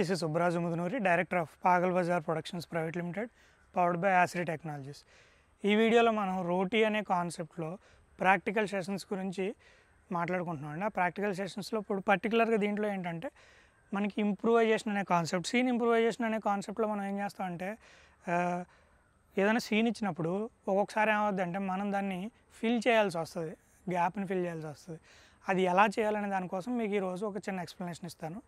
this is Subraju Mudunuri director of Pagal Bazaar productions private limited powered by Acid technologies ఈ వీడియోలో మనం రోటీ అనే కాన్సెప్ట్లో ప్రాక్టికల్ సెషన్స్ గురించి మాట్లాడుకుంటున్నాం అండి ఆ ప్రాక్టికల్ సెషన్స్లో ఇప్పుడు పర్టికులర్గా దీంట్లో ఏంటంటే మనకి ఇంప్రూవైజేషన్ అనే కాన్సెప్ట్ సీన్ ఇంప్రూవైజేషన్ అనే కాన్సెప్ట్లో మనం ఏం చేస్తామంటే ఏదైనా సీన్ ఇచ్చినప్పుడు ఒక్కొక్కసారి అంటే మనం దాన్ని ఫిల్ చేయాల్సి వస్తుంది గ్యాప్ని ఫిల్ చేయాల్సి వస్తుంది అది ఎలా చేయాలనే దానికోసం మీకు ఈరోజు ఒక చిన్న ఎక్స్ప్లెనేషన్ ఇస్తాను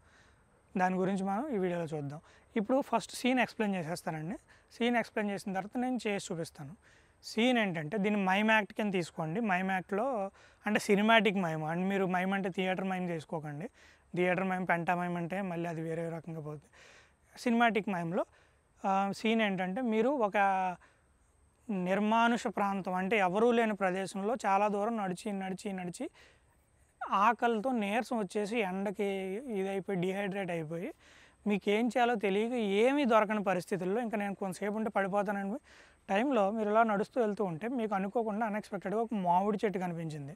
దాని గురించి మనం ఈ వీడియోలో చూద్దాం ఇప్పుడు ఫస్ట్ సీన్ ఎక్స్ప్లెయిన్ చేసేస్తానండి సీన్ ఎక్స్ప్లెయిన్ చేసిన తర్వాత నేను చేసి చూపిస్తాను సీన్ ఏంటంటే దీన్ని మైమ్ యాక్ట్ కింద తీసుకోండి మైమ్ యాక్ట్లో అంటే సినిమాటిక్ మైమ్ అండ్ మీరు మైమ్ అంటే థియేటర్ మైమ్ చేసుకోకండి థియేటర్ మైమ్ పెంటా మైమ్ అంటే మళ్ళీ అది వేరే రకంగా పోతుంది సినిమాటిక్ మైమ్లో సీన్ ఏంటంటే మీరు ఒక నిర్మానుష ప్రాంతం అంటే ఎవరూ లేని ప్రదేశంలో చాలా దూరం నడిచి నడిచి నడిచి ఆకలితో నీరసం వచ్చేసి ఎండకి ఇదైపోయి డిహైడ్రేట్ అయిపోయి మీకు ఏం చేయాలో తెలియక ఏమీ దొరకని పరిస్థితుల్లో ఇంకా నేను కొంతసేపు ఉంటే పడిపోతానని టైంలో మీరు ఇలా నడుస్తూ వెళ్తూ ఉంటే మీకు అనుకోకుండా అన్ఎక్స్పెక్టెడ్గా ఒక మామిడి చెట్టు కనిపించింది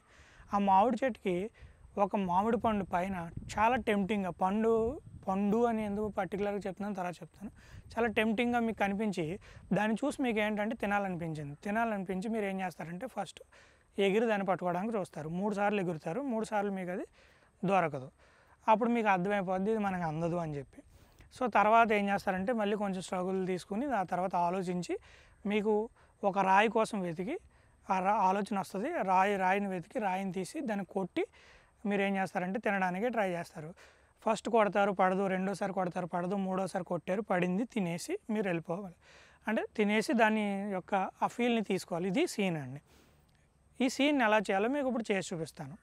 ఆ మామిడి చెట్టుకి ఒక మామిడి పండు పైన చాలా టెంప్టింగ్గా పండు పండు అని ఎందుకు పర్టికులర్గా చెప్తున్నాను తర్వాత చెప్తాను చాలా టెంప్టింగ్గా మీకు కనిపించి దాన్ని చూసి మీకు ఏంటంటే తినాలనిపించింది తినాలనిపించి మీరు ఏం చేస్తారంటే ఫస్ట్ ఎగిరి దాన్ని పట్టుకోవడానికి చూస్తారు మూడు సార్లు ఎగురుతారు మూడు సార్లు మీకు అది దొరకదు అప్పుడు మీకు అర్థమైపోద్ది ఇది మనకు అందదు అని చెప్పి సో తర్వాత ఏం చేస్తారంటే మళ్ళీ కొంచెం స్ట్రగుల్ తీసుకుని ఆ తర్వాత ఆలోచించి మీకు ఒక రాయి కోసం వెతికి ఆ రా ఆలోచన వస్తుంది రాయి రాయిని వెతికి రాయిని తీసి దాన్ని కొట్టి మీరు ఏం చేస్తారంటే తినడానికి ట్రై చేస్తారు ఫస్ట్ కొడతారు పడదు రెండోసారి కొడతారు పడదు మూడోసారి కొట్టారు పడింది తినేసి మీరు వెళ్ళిపోవాలి అంటే తినేసి దాని యొక్క ఆ ఫీల్ని తీసుకోవాలి ఇది సీన్ అండి ఈ సీన్ ఎలా చేయాలో మీకు ఇప్పుడు చేసి చూపిస్తాను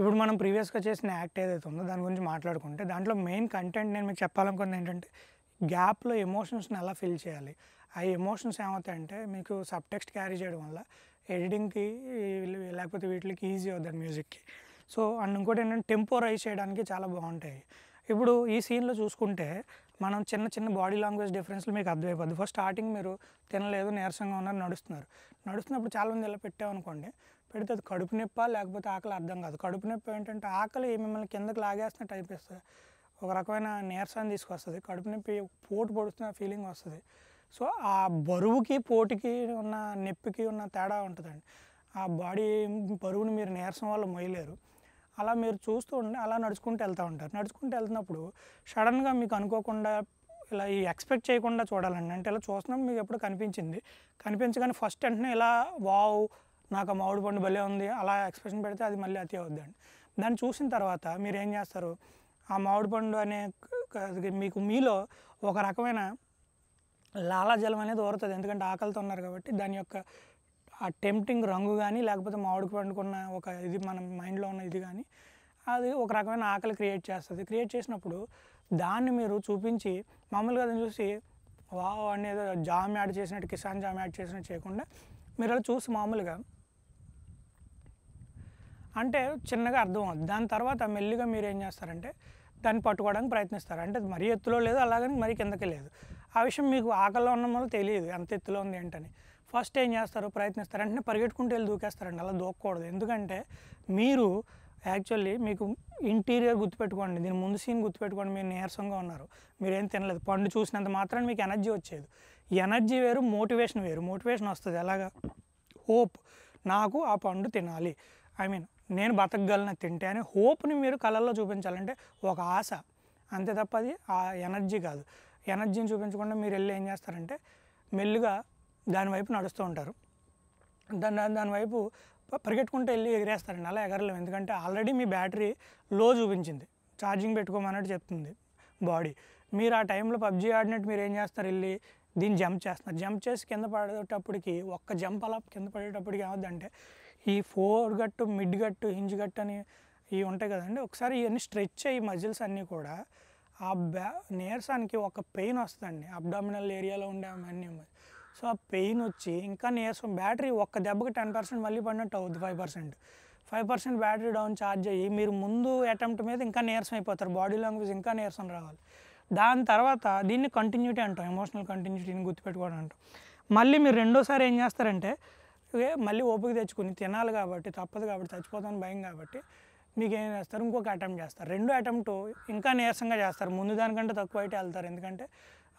ఇప్పుడు మనం ప్రీవియస్గా చేసిన యాక్ట్ ఏదైతే ఉందో దాని గురించి మాట్లాడుకుంటే దాంట్లో మెయిన్ కంటెంట్ నేను మీకు చెప్పాలనుకుంది ఏంటంటే గ్యాప్లో ఎమోషన్స్ని ఎలా ఫిల్ చేయాలి ఆ ఎమోషన్స్ ఏమవుతాయంటే మీకు సబ్ టెక్స్ట్ క్యారీ చేయడం వల్ల ఎడిటింగ్కి లేకపోతే వీటికి ఈజీ అవుతుంది మ్యూజిక్కి సో అండ్ ఇంకోటి ఏంటంటే టెంపోరైజ్ చేయడానికి చాలా బాగుంటాయి ఇప్పుడు ఈ సీన్లో చూసుకుంటే మనం చిన్న చిన్న బాడీ లాంగ్వేజ్ డిఫరెన్స్లు మీకు అర్థమైపోద్ది ఫస్ట్ స్టార్టింగ్ మీరు తినలేదు నీరసంగా ఉన్నారు నడుస్తున్నారు నడుస్తున్నప్పుడు చాలామంది ఇలా పెట్టామనుకోండి పెడితే అది కడుపు నొప్ప లేకపోతే ఆకలి అర్థం కాదు కడుపు నొప్పి ఏంటంటే ఆకలి మిమ్మల్ని కిందకి లాగేస్తున్నట్టు అయిపోతుంది ఒక రకమైన నీరసాన్ని తీసుకొస్తుంది కడుపు నొప్పి పోటు పొడుస్తున్న ఫీలింగ్ వస్తుంది సో ఆ బరువుకి పోటుకి ఉన్న నొప్పికి ఉన్న తేడా ఉంటుందండి ఆ బాడీ బరువుని మీరు నీరసం వల్ల మొయ్యలేరు అలా మీరు చూస్తూ ఉండి అలా నడుచుకుంటూ వెళ్తూ ఉంటారు నడుచుకుంటూ వెళ్తున్నప్పుడు సడన్గా మీకు అనుకోకుండా ఇలా ఈ ఎక్స్పెక్ట్ చేయకుండా చూడాలండి అంటే ఇలా చూస్తున్నాం మీకు ఎప్పుడు కనిపించింది కనిపించగానే ఫస్ట్ వెంటనే ఇలా వావ్ నాకు ఆ మామిడి పండు భలే ఉంది అలా ఎక్స్ప్రెషన్ పెడితే అది మళ్ళీ అతి అవుద్దండి దాన్ని చూసిన తర్వాత మీరు ఏం చేస్తారు ఆ మామిడి పండు అనే మీకు మీలో ఒక రకమైన లాలాజలం అనేది ఓరుతుంది ఎందుకంటే ఆకలితో ఉన్నారు కాబట్టి దాని యొక్క ఆ టెంప్టింగ్ రంగు కానీ లేకపోతే మామిడి పండుకున్న ఒక ఇది మన మైండ్లో ఉన్న ఇది కానీ అది ఒక రకమైన ఆకలి క్రియేట్ చేస్తుంది క్రియేట్ చేసినప్పుడు దాన్ని మీరు చూపించి మామూలుగా దాన్ని చూసి వావ్ అనేది జామ్ యాడ్ చేసినట్టు కిసాన్ జామ్ యాడ్ చేసినట్టు చేయకుండా మీరు అలా చూసి మామూలుగా అంటే చిన్నగా అర్థం అవుతుంది దాని తర్వాత మెల్లిగా మీరు ఏం చేస్తారంటే దాన్ని పట్టుకోవడానికి ప్రయత్నిస్తారు అంటే మరీ ఎత్తులో లేదు అలాగని మరీ కిందకి లేదు ఆ విషయం మీకు ఆకలిలో ఉన్న వల్ల తెలియదు ఎంత ఎత్తులో ఉంది ఏంటని ఫస్ట్ ఏం చేస్తారు ప్రయత్నిస్తారు వెంటనే పరిగెట్టుకుంటూ వెళ్ళి దూకేస్తారండి అలా దూకకూడదు ఎందుకంటే మీరు యాక్చువల్లీ మీకు ఇంటీరియర్ గుర్తుపెట్టుకోండి దీని ముందు సీన్ గుర్తుపెట్టుకోండి మీరు నీరసంగా ఉన్నారు మీరేం తినలేదు పండు చూసినంత మాత్రం మీకు ఎనర్జీ వచ్చేది ఎనర్జీ వేరు మోటివేషన్ వేరు మోటివేషన్ వస్తుంది ఎలాగా హోప్ నాకు ఆ పండు తినాలి ఐ మీన్ నేను బతకగలను తింటే అని హోప్ని మీరు కళల్లో చూపించాలంటే ఒక ఆశ అంతే తప్ప అది ఆ ఎనర్జీ కాదు ఎనర్జీని చూపించకుండా మీరు వెళ్ళి ఏం చేస్తారంటే మెల్లుగా దానివైపు నడుస్తూ ఉంటారు దాని దానివైపు పరిగెట్టుకుంటే వెళ్ళి ఎగిరేస్తారండి అలా ఎగరలేము ఎందుకంటే ఆల్రెడీ మీ బ్యాటరీ లో చూపించింది ఛార్జింగ్ పెట్టుకోమన్నట్టు చెప్తుంది బాడీ మీరు ఆ టైంలో పబ్జి ఆడినట్టు మీరు ఏం చేస్తారు వెళ్ళి దీన్ని జంప్ చేస్తున్నారు జంప్ చేసి కింద పడేటప్పటికి ఒక్క జంప్ అలా కింద పడేటప్పటికి ఏమవుద్దంటే ఈ ఫోర్ గట్టు మిడ్ గట్టు హింజ్ గట్టు అని ఇవి ఉంటాయి కదండి ఒకసారి ఇవన్నీ స్ట్రెచ్ అయ్యి మజిల్స్ అన్నీ కూడా ఆ బ్యా నీరసానికి ఒక పెయిన్ వస్తుందండి అబ్డామినల్ ఏరియాలో ఉండే అన్నీ సో ఆ పెయిన్ వచ్చి ఇంకా నీరసం బ్యాటరీ ఒక్క దెబ్బకి టెన్ పర్సెంట్ మళ్ళీ పడినట్టు అవుద్ది five percent five percent battery down charge అయ్యి మీరు ముందు అటెంప్ట్ మీద ఇంకా నీరసం అయిపోతారు బాడీ లాంగ్వేజ్ ఇంకా నీరసం రావాలి దాని తర్వాత దీన్ని కంటిన్యూటీ అంటాం ఎమోషనల్ కంటిన్యూటీని గుర్తుపెట్టుకోవడం అంటాం మళ్ళీ మీరు రెండోసారి ఏం చేస్తారంటే మళ్ళీ ఓపిక తెచ్చుకుని తినాలి కాబట్టి తప్పదు కాబట్టి చచ్చిపోతాం భయం కాబట్టి మీకు ఏం చేస్తారు ఇంకొక అటెంప్ట్ చేస్తారు రెండు అటెంప్ట్ ఇంకా నీరసంగా చేస్తారు ముందు దానికంటే తక్కువ అయితే వెళ్తారు ఎందుకంటే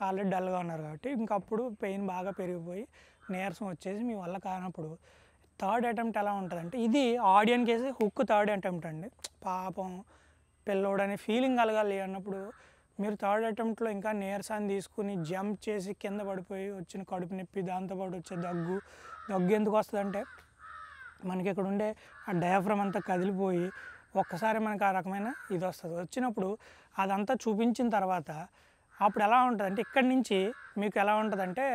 ఆల్రెడీ డల్గా ఉన్నారు కాబట్టి ఇంకప్పుడు పెయిన్ బాగా పెరిగిపోయి నీరసం వచ్చేసి మీ వల్ల కానప్పుడు థర్డ్ అటెంప్ట్ ఎలా ఉంటుందంటే ఇది ఆడియన్ కేసి హుక్ థర్డ్ అటెంప్ట్ అండి పాపం పిల్లోడు అనే ఫీలింగ్ కలగాలి అన్నప్పుడు మీరు థర్డ్ అటెంప్ట్లో ఇంకా నీరసాన్ని తీసుకుని జంప్ చేసి కింద పడిపోయి వచ్చిన కడుపు నొప్పి దాంతోపాటు వచ్చే దగ్గు దగ్గు ఎందుకు వస్తుందంటే మనకి ఇక్కడ ఉండే ఆ డయాఫ్రమ్ అంతా కదిలిపోయి ఒక్కసారి మనకు ఆ రకమైన ఇది వస్తుంది వచ్చినప్పుడు అదంతా చూపించిన తర్వాత అప్పుడు ఎలా ఉంటుందంటే ఇక్కడి నుంచి మీకు ఎలా ఉంటుందంటే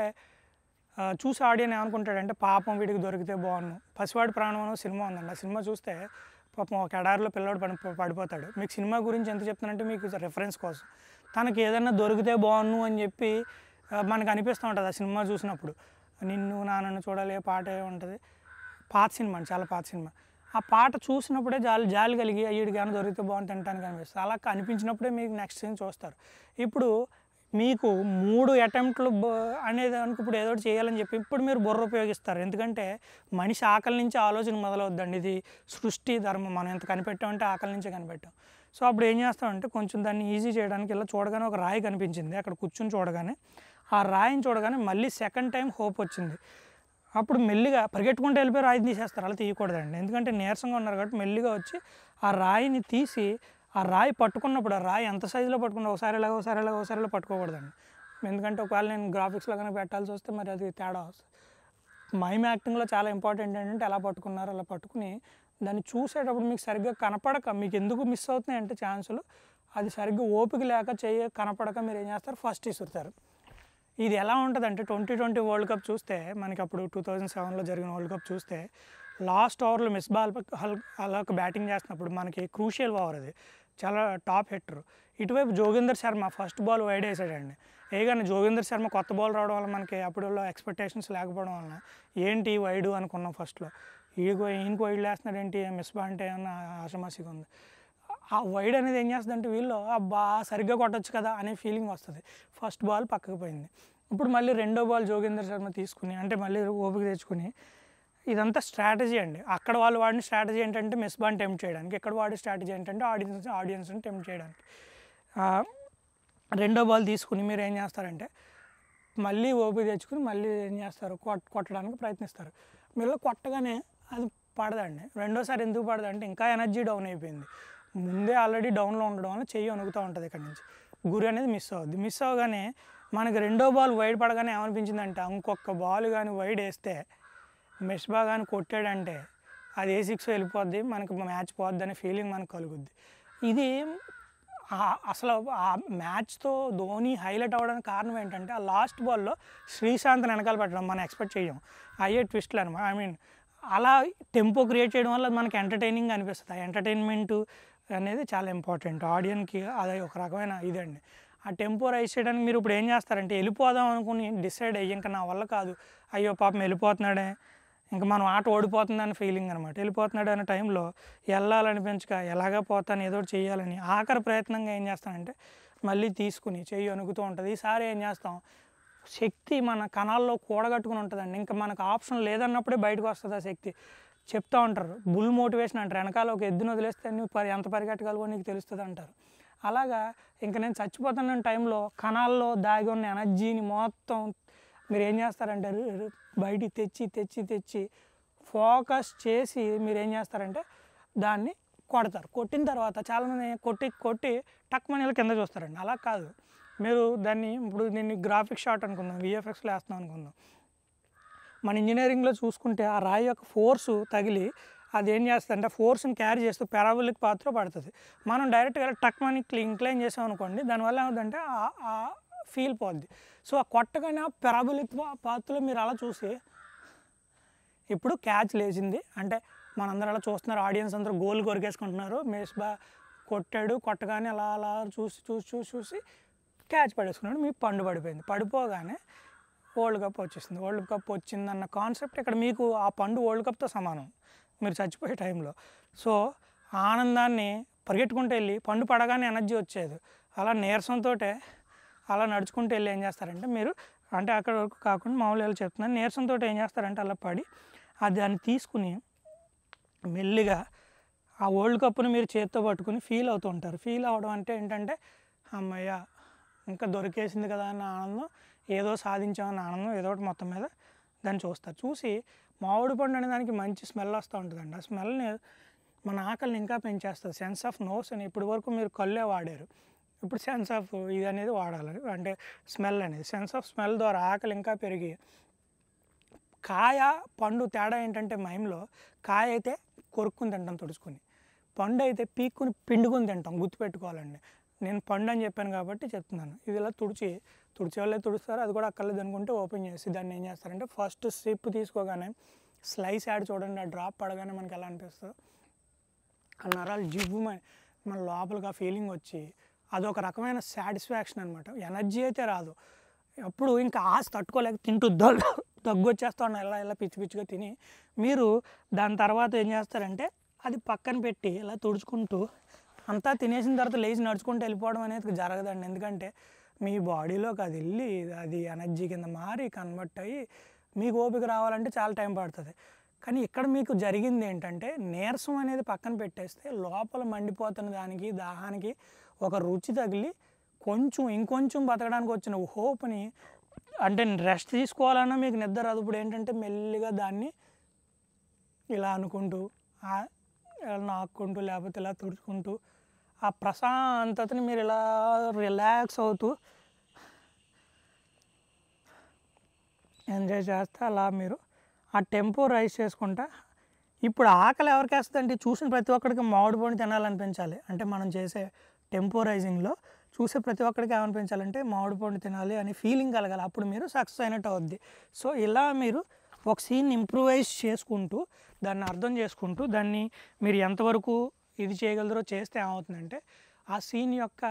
చూసి ఆడియన్ ఏమనుకుంటాడంటే పాపం వీడికి దొరికితే బాగున్ను పసివాడి ప్రాణం అనే సినిమా ఉందండి ఆ సినిమా చూస్తే పాపం ఒక ఎడారిలో పిల్లవాడు పడి పడిపోతాడు మీకు సినిమా గురించి ఎంత చెప్తానంటే మీకు రెఫరెన్స్ కోసం తనకి ఏదైనా దొరికితే బాగున్ను అని చెప్పి మనకు అనిపిస్తూ ఉంటుంది ఆ సినిమా చూసినప్పుడు నిన్ను నాన్నను చూడలే పాట ఉంటుంది పాత సినిమా చాలా పాత సినిమా ఆ పాట చూసినప్పుడే జాలి జాలి కలిగి అయ్యడి కానీ దొరికితే బాగుంది తినడానికి అనిపిస్తుంది అలా కనిపించినప్పుడే మీకు నెక్స్ట్ సీన్ చూస్తారు ఇప్పుడు మీకు మూడు అటెంప్ట్లు అనేది అనుకు ఇప్పుడు ఏదో చేయాలని చెప్పి ఇప్పుడు మీరు బుర్ర ఉపయోగిస్తారు ఎందుకంటే మనిషి ఆకలి నుంచి ఆలోచన మొదలవుద్దండి ఇది సృష్టి ధర్మం మనం ఎంత కనిపెట్టామంటే ఆకలి నుంచే కనిపెట్టాం సో అప్పుడు ఏం చేస్తామంటే కొంచెం దాన్ని ఈజీ చేయడానికి ఇలా చూడగానే ఒక రాయి కనిపించింది అక్కడ కూర్చొని చూడగానే ఆ రాయిని చూడగానే మళ్ళీ సెకండ్ టైం హోప్ వచ్చింది అప్పుడు మెల్లిగా పరిగెట్టుకుంటూ వెళ్ళిపోయి రాయిని తీసేస్తారు అలా తీయకూడదండి ఎందుకంటే నీరసంగా ఉన్నారు కాబట్టి మెల్లిగా వచ్చి ఆ రాయిని తీసి ఆ రాయి పట్టుకున్నప్పుడు ఆ రాయి ఎంత సైజులో పట్టుకున్నా ఒకసారి ఎలాగో ఒకసారి ఎలాగో ఒకసారి పట్టుకోకూడదండి ఎందుకంటే ఒకవేళ నేను గ్రాఫిక్స్లో కనుక పెట్టాల్సి వస్తే మరి అది తేడా వస్తుంది మైమ్ యాక్టింగ్లో చాలా ఇంపార్టెంట్ ఏంటంటే ఎలా పట్టుకున్నారు అలా పట్టుకుని దాన్ని చూసేటప్పుడు మీకు సరిగ్గా కనపడక మీకు ఎందుకు మిస్ అవుతున్నాయి అంటే ఛాన్సులు అది సరిగ్గా ఓపిక లేక చేయ కనపడక మీరు ఏం చేస్తారు ఫస్ట్ ఇసురుతారు ఇది ఎలా ఉంటుందంటే ట్వంటీ ట్వంటీ వరల్డ్ కప్ చూస్తే మనకి అప్పుడు టూ థౌజండ్ సెవెన్లో జరిగిన వరల్డ్ కప్ చూస్తే లాస్ట్ ఓవర్లో మిస్ బాల్ అలా ఒక బ్యాటింగ్ చేస్తున్నప్పుడు మనకి క్రూషియల్ ఓవర్ అది చాలా టాప్ హిట్టర్ ఇటువైపు Joginder Sharma first ball wide వేసాడండి కానీ జోగిందర్ శర్మ కొత్త బాల్ రావడం వల్ల మనకి అప్పుడులో ఎక్స్పెక్టేషన్స్ లేకపోవడం వలన ఏంటి వైడు అనుకున్నాం ఫస్ట్లో ఈయనకు ఈయనకు వైడ్ వేస్తున్నాడు ఏంటి మిస్ బాల్ అంటే ఏమన్నా ఆశమాసిగా ఉంది ఆ వైడ్ అనేది ఏం చేస్తుంది అంటే వీళ్ళు అబ్బా సరిగ్గా కొట్టచ్చు కదా అనే ఫీలింగ్ వస్తుంది ఫస్ట్ బాల్ పక్కకు పోయింది ఇప్పుడు మళ్ళీ రెండో బాల్ జోగేందర్ శర్మ తీసుకుని అంటే మళ్ళీ ఓపిక తెచ్చుకుని ఇదంతా స్ట్రాటజీ అండి అక్కడ వాళ్ళు వాడిన స్ట్రాటజీ ఏంటంటే మిస్ బాన్ టెంప్ట్ చేయడానికి ఇక్కడ వాడి స్ట్రాటజీ ఏంటంటే ఆడియన్స్ ఆడియన్స్ని టెంప్ట్ చేయడానికి రెండో బాల్ తీసుకుని మీరు ఏం చేస్తారంటే మళ్ళీ ఓపిక తెచ్చుకుని మళ్ళీ ఏం చేస్తారు కొట్ కొట్టడానికి ప్రయత్నిస్తారు మీరు కొట్టగానే అది పడదండి రెండోసారి ఎందుకు పడదంటే ఇంకా ఎనర్జీ డౌన్ అయిపోయింది ముందే ఆల్రెడీ డౌన్లో ఉండడం వల్ల చెయ్యి వణుకుతూ ఉంటుంది ఇక్కడ నుంచి గురి అనేది మిస్ అవుద్ది మిస్ అవగానే మనకి రెండో బాల్ వైడ్ పడగానే ఏమనిపించిందంటే ఇంకొక బాల్ కానీ వైడ్ వేస్తే మెస్బా కానీ కొట్టాడంటే అది ఏ సిక్స్ వెళ్ళిపోద్ది మనకి మ్యాచ్ పోద్ది అనే ఫీలింగ్ మనకు కలుగుద్ది ఇది అసలు ఆ మ్యాచ్తో ధోని హైలైట్ అవ్వడానికి కారణం ఏంటంటే ఆ లాస్ట్ బాల్లో శ్రీశాంత్ వెనకాల పెట్టడం మనం ఎక్స్పెక్ట్ చేయం అయ్యే ట్విస్ట్లు అనమాట ఐ మీన్ అలా టెంపో క్రియేట్ చేయడం వల్ల మనకి ఎంటర్టైనింగ్ అనిపిస్తుంది ఆ ఎంటర్టైన్మెంట్ అనేది చాలా ఇంపార్టెంట్ ఆడియన్కి అది ఒక రకమైన ఇదండి ఆ టెంపో రైస్ చేయడానికి మీరు ఇప్పుడు ఏం చేస్తారంటే వెళ్ళిపోదాం అనుకుని డిసైడ్ అయ్యి ఇంకా నా వల్ల కాదు అయ్యో పాపం వెళ్ళిపోతున్నాడే ఇంకా మనం ఆట ఓడిపోతుందని ఫీలింగ్ అనమాట వెళ్ళిపోతున్నాడు అనే టైంలో వెళ్ళాలనిపించక ఎలాగా పోతాను ఏదో చేయాలని ఆఖరి ప్రయత్నంగా ఏం చేస్తానంటే మళ్ళీ తీసుకుని చెయ్యి అణుకుతూ ఉంటుంది ఈసారి ఏం చేస్తాం శక్తి మన కణాల్లో కూడగట్టుకుని ఉంటుందండి ఇంకా మనకు ఆప్షన్ లేదన్నప్పుడే బయటకు వస్తుంది ఆ శక్తి చెప్తూ ఉంటారు బుల్ మోటివేషన్ అంటారు వెనకాల ఒక ఎద్దును వదిలేస్తే నువ్వు పరి ఎంత పరిగెట్టగలవో నీకు తెలుస్తుంది అంటారు అలాగా ఇంకా నేను చచ్చిపోతున్న టైంలో కణాల్లో దాగి ఉన్న ఎనర్జీని మొత్తం మీరు ఏం చేస్తారంటే బయటికి తెచ్చి తెచ్చి తెచ్చి ఫోకస్ చేసి మీరు ఏం చేస్తారంటే దాన్ని కొడతారు కొట్టిన తర్వాత చాలామంది కొట్టి కొట్టి టక్ మనీలు కింద చూస్తారండి అలా కాదు మీరు దాన్ని ఇప్పుడు నేను గ్రాఫిక్ షాట్ అనుకుందాం విఎఫ్ఎక్స్లో వేస్తున్నాం అనుకుందాం మన ఇంజనీరింగ్లో చూసుకుంటే ఆ రాయి యొక్క ఫోర్సు తగిలి అది ఏం చేస్తుంది అంటే ఫోర్స్ని క్యారీ చేస్తూ పెరాబులిక్ పాత్ర పడుతుంది మనం డైరెక్ట్గా టక్మని ఇంక్లైన్ చేసాం అనుకోండి దానివల్ల ఏమవుతుందంటే ఫీల్ పోద్ది సో ఆ కొట్టగానే ఆ పెరాబులిక్ పాత్రలో మీరు అలా చూసి ఇప్పుడు క్యాచ్ లేచింది అంటే మనందరూ అలా చూస్తున్నారు ఆడియన్స్ అందరూ గోల్ కొరికేసుకుంటున్నారు బా కొట్టాడు కొట్టగానే అలా అలా చూసి చూసి చూసి చూసి క్యాచ్ పడేసుకున్నాడు మీ పండు పడిపోయింది పడిపోగానే వరల్డ్ కప్ వచ్చేసింది వరల్డ్ కప్ వచ్చిందన్న కాన్సెప్ట్ ఇక్కడ మీకు ఆ పండు వరల్డ్ కప్తో సమానం మీరు చచ్చిపోయే టైంలో సో ఆనందాన్ని పరిగెట్టుకుంటూ వెళ్ళి పండు పడగానే ఎనర్జీ వచ్చేది అలా నీరసంతో అలా నడుచుకుంటూ వెళ్ళి ఏం చేస్తారంటే మీరు అంటే అక్కడ వరకు కాకుండా మామూలు వెళ్ళి చెప్తున్నాను నీరసంతో ఏం చేస్తారంటే అలా పడి అది దాన్ని తీసుకుని మెల్లిగా ఆ వరల్డ్ కప్ను మీరు చేత్తో పట్టుకుని ఫీల్ అవుతూ ఉంటారు ఫీల్ అవడం అంటే ఏంటంటే అమ్మయ్య ఇంకా దొరికేసింది కదా అన్న ఆనందం ఏదో సాధించామని ఆనందం ఏదో ఒకటి మొత్తం మీద దాన్ని చూస్తారు చూసి మామిడి పండు అనే దానికి మంచి స్మెల్ వస్తూ ఉంటుందండి ఆ స్మెల్ని మన ఆకలిని ఇంకా పెంచేస్తుంది సెన్స్ ఆఫ్ నోస్ అని ఇప్పటి వరకు మీరు కళ్ళే వాడారు ఇప్పుడు సెన్స్ ఆఫ్ ఇది అనేది వాడాలి అంటే స్మెల్ అనేది సెన్స్ ఆఫ్ స్మెల్ ద్వారా ఆకలి ఇంకా పెరిగి కాయ పండు తేడా ఏంటంటే మైంలో కాయ అయితే కొరుక్కుని తింటాం తుడుచుకొని పండు అయితే పీక్కుని పిండుకుని తింటాం గుర్తుపెట్టుకోవాలండి నేను పండు అని చెప్పాను కాబట్టి చెప్తున్నాను ఇది ఇలా తుడిచి తుడిచే వాళ్ళే తుడుస్తారు అది కూడా అక్కర్లేదు అనుకుంటే ఓపెన్ చేసి దాన్ని ఏం చేస్తారంటే ఫస్ట్ స్ట్రిప్ తీసుకోగానే స్లైస్ యాడ్ చూడండి ఆ డ్రాప్ పడగానే మనకి ఎలా అనిపిస్తుంది ఆ నరాలు జివ్వు మన లోపలికి ఆ ఫీలింగ్ వచ్చి అదొక రకమైన సాటిస్ఫాక్షన్ అనమాట ఎనర్జీ అయితే రాదు ఎప్పుడు ఇంకా ఆశ తట్టుకోలేక తింటూ దగ్గు వచ్చేస్తాను ఎలా ఇలా పిచ్చి పిచ్చిగా తిని మీరు దాని తర్వాత ఏం చేస్తారంటే అది పక్కన పెట్టి ఇలా తుడుచుకుంటూ అంతా తినేసిన తర్వాత లేచి నడుచుకుంటూ వెళ్ళిపోవడం అనేది జరగదండి ఎందుకంటే మీ బాడీలోకి అది వెళ్ళి అది ఎనర్జీ కింద మారి కన్వర్ట్ అయ్యి మీకు ఓపిక రావాలంటే చాలా టైం పడుతుంది కానీ ఇక్కడ మీకు జరిగింది ఏంటంటే నీరసం అనేది పక్కన పెట్టేస్తే లోపల మండిపోతున్న దానికి దాహానికి ఒక రుచి తగిలి కొంచెం ఇంకొంచెం బతకడానికి వచ్చిన హోప్ని అంటే రెస్ట్ తీసుకోవాలన్నా మీకు నిద్ర అదుపుడు ఇప్పుడు ఏంటంటే మెల్లిగా దాన్ని ఇలా అనుకుంటూ ఇలా నాక్కుంటూ లేకపోతే ఇలా తుడుచుకుంటూ ఆ ప్రశాంతతని మీరు ఇలా రిలాక్స్ అవుతూ ఎంజాయ్ చేస్తే అలా మీరు ఆ టెంపో రైస్ చేసుకుంటా ఇప్పుడు ఆకలి ఎవరికి అంటే చూసిన ప్రతి ఒక్కరికి మామిడి పండు తినాలనిపించాలి అంటే మనం చేసే టెంపో రైజింగ్లో చూసే ప్రతి ఒక్కరికి ఏమనిపించాలంటే మామిడి పండు తినాలి అనే ఫీలింగ్ కలగాలి అప్పుడు మీరు సక్సెస్ అయినట్టు అవుద్ది సో ఇలా మీరు ఒక సీన్ ఇంప్రూవైజ్ చేసుకుంటూ దాన్ని అర్థం చేసుకుంటూ దాన్ని మీరు ఎంతవరకు ఇది చేయగలరో చేస్తే ఏమవుతుందంటే ఆ సీన్ యొక్క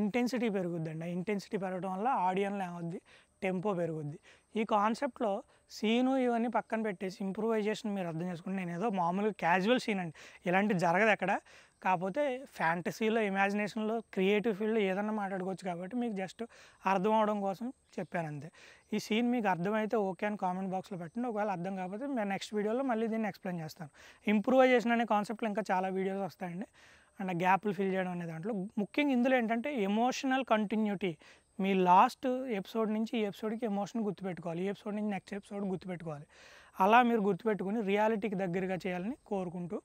ఇంటెన్సిటీ పెరుగుద్దండి ఆ ఇంటెన్సిటీ పెరగడం వల్ల ఆడియన్లో ఏమవుద్ది టెంపో పెరుగుద్ది ఈ కాన్సెప్ట్లో సీను ఇవన్నీ పక్కన పెట్టేసి ఇంప్రూవైజేషన్ మీరు అర్థం చేసుకుంటే నేను ఏదో మామూలుగా క్యాజువల్ సీన్ అండి ఇలాంటి జరగదు ఎక్కడ కాకపోతే ఫ్యాంటసీలో ఇమాజినేషన్లో క్రియేటివ్ ఫీల్డ్లో ఏదన్నా మాట్లాడుకోవచ్చు కాబట్టి మీకు జస్ట్ అర్థం అవడం కోసం చెప్పాను అంతే ఈ సీన్ మీకు అర్థమైతే ఓకే అని కామెంట్ బాక్స్లో పెట్టండి ఒకవేళ అర్థం కాకపోతే నేను నెక్స్ట్ వీడియోలో మళ్ళీ దీన్ని ఎక్స్ప్లెయిన్ చేస్తాను ఇంప్రూవైజేషన్ అనే కాన్సెప్ట్లు ఇంకా చాలా వీడియోస్ వస్తాయండి అండ్ గ్యాప్లు ఫిల్ చేయడం అనే దాంట్లో ముఖ్యంగా ఇందులో ఏంటంటే ఎమోషనల్ కంటిన్యూటీ మీ లాస్ట్ ఎపిసోడ్ నుంచి ఈ ఎపిసోడ్కి ఎమోషన్ గుర్తుపెట్టుకోవాలి ఈ ఎపిసోడ్ నుంచి నెక్స్ట్ ఎపిసోడ్ గుర్తుపెట్టుకోవాలి అలా మీరు గుర్తుపెట్టుకుని రియాలిటీకి దగ్గరగా చేయాలని కోరుకుంటూ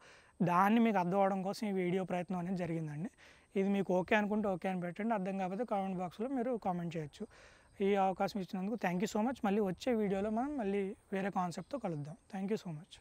దాన్ని మీకు అర్థం అవడం కోసం ఈ వీడియో ప్రయత్నం అనేది జరిగిందండి ఇది మీకు ఓకే అనుకుంటే ఓకే అని పెట్టండి అర్థం కాకపోతే కామెంట్ బాక్స్లో మీరు కామెంట్ చేయొచ్చు ఈ అవకాశం ఇచ్చినందుకు థ్యాంక్ యూ సో మచ్ మళ్ళీ వచ్చే వీడియోలో మనం మళ్ళీ వేరే కాన్సెప్ట్తో కలుద్దాం థ్యాంక్ యూ సో మచ్